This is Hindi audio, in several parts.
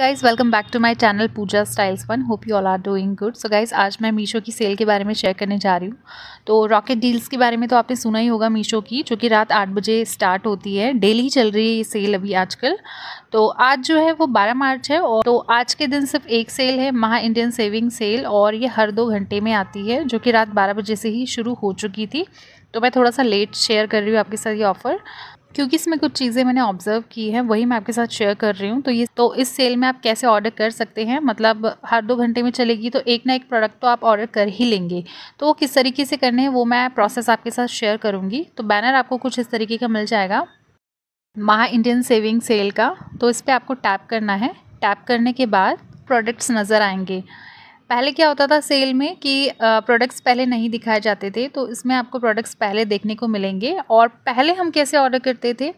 guys welcome back to my channel Pooja styles one hope you all are doing good so guys आज मैं मीशो की सेल के बारे में शेयर करने जा रही हूँ तो रॉकेट डील्स के बारे में तो आपने सुना ही होगा मीशो की जो कि रात आठ बजे स्टार्ट होती है डेली चल रही है ये सेल अभी आजकल तो आज जो है वो बारह मार्च है और तो आज के दिन सिर्फ एक सेल है महा इंडियन सेविंग सेल और ये हर दो घंटे में आती है जो कि रात बारह बजे से ही शुरू हो चुकी थी तो मैं थोड़ा सा लेट शेयर कर रही हूँ आपके साथ ये ऑफ़र क्योंकि इसमें कुछ चीज़ें मैंने ऑब्जर्व की हैं वही मैं आपके साथ शेयर कर रही हूँ तो ये तो इस सेल में आप कैसे ऑर्डर कर सकते हैं मतलब हर दो घंटे में चलेगी तो एक ना एक प्रोडक्ट तो आप ऑर्डर कर ही लेंगे तो वो किस तरीके से करने हैं वो मैं प्रोसेस आपके साथ शेयर करूँगी तो बैनर आपको कुछ इस तरीके का मिल जाएगा महा इंडियन सेविंग सेल का तो इस पर आपको टैप करना है टैप करने के बाद प्रोडक्ट्स नज़र आएंगे पहले क्या होता था सेल में कि प्रोडक्ट्स पहले नहीं दिखाए जाते थे तो इसमें आपको प्रोडक्ट्स पहले देखने को मिलेंगे और पहले हम कैसे ऑर्डर करते थे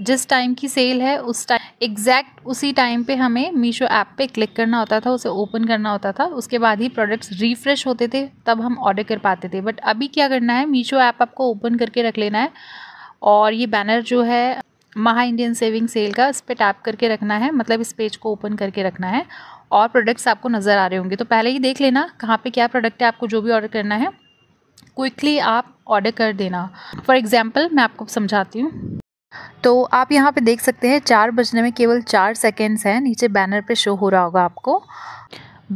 जिस टाइम की सेल है उस टाइम एग्जैक्ट उसी टाइम पे हमें मीशो ऐप पे क्लिक करना होता था उसे ओपन करना होता था उसके बाद ही प्रोडक्ट्स रिफ्रेश होते थे तब हम ऑर्डर कर पाते थे बट अभी क्या करना है मीशो ऐप आप आपको ओपन करके रख लेना है और ये बैनर जो है महा इंडियन सेविंग सेल का इस पर टैप करके रखना है मतलब इस पेज को ओपन करके रखना है और प्रोडक्ट्स आपको नज़र आ रहे होंगे तो पहले ही देख लेना कहाँ पे क्या प्रोडक्ट है आपको जो भी ऑर्डर करना है क्विकली आप ऑर्डर कर देना फॉर एग्ज़ाम्पल मैं आपको समझाती हूँ तो आप यहाँ पे देख सकते हैं चार बजने में केवल चार सेकेंड्स हैं नीचे बैनर पर शो हो रहा होगा आपको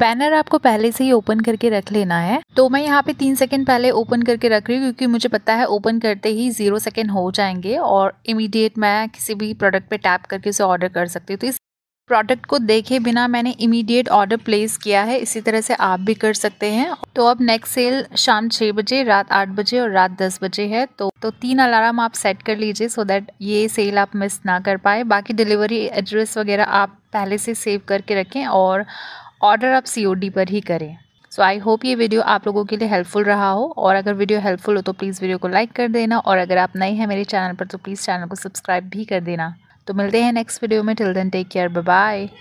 बैनर आपको पहले से ही ओपन करके रख लेना है तो मैं यहाँ पे तीन सेकंड पहले ओपन करके रख रही हूँ क्योंकि मुझे पता है ओपन करते ही ज़ीरो सेकंड हो जाएंगे और इमीडिएट मैं किसी भी प्रोडक्ट पे टैप करके उसे ऑर्डर कर सकती हूँ तो इस प्रोडक्ट को देखे बिना मैंने इमीडिएट ऑर्डर प्लेस किया है इसी तरह से आप भी कर सकते हैं तो अब नेक्स्ट सेल शाम छः बजे रात आठ बजे और रात दस बजे है तो तो तीन अलार्म आप सेट कर लीजिए सो दैट ये सेल आप मिस ना कर पाए बाकी डिलीवरी एड्रेस वगैरह आप पहले से सेव करके रखें और ऑर्डर आप सी पर ही करें सो आई होप ये वीडियो आप लोगों के लिए हेल्पफुल रहा हो और अगर वीडियो हेल्पफुल हो तो प्लीज़ वीडियो को लाइक कर देना और अगर आप नए हैं मेरे चैनल पर तो प्लीज़ चैनल को सब्सक्राइब भी कर देना तो मिलते हैं नेक्स्ट वीडियो में till then take care bye bye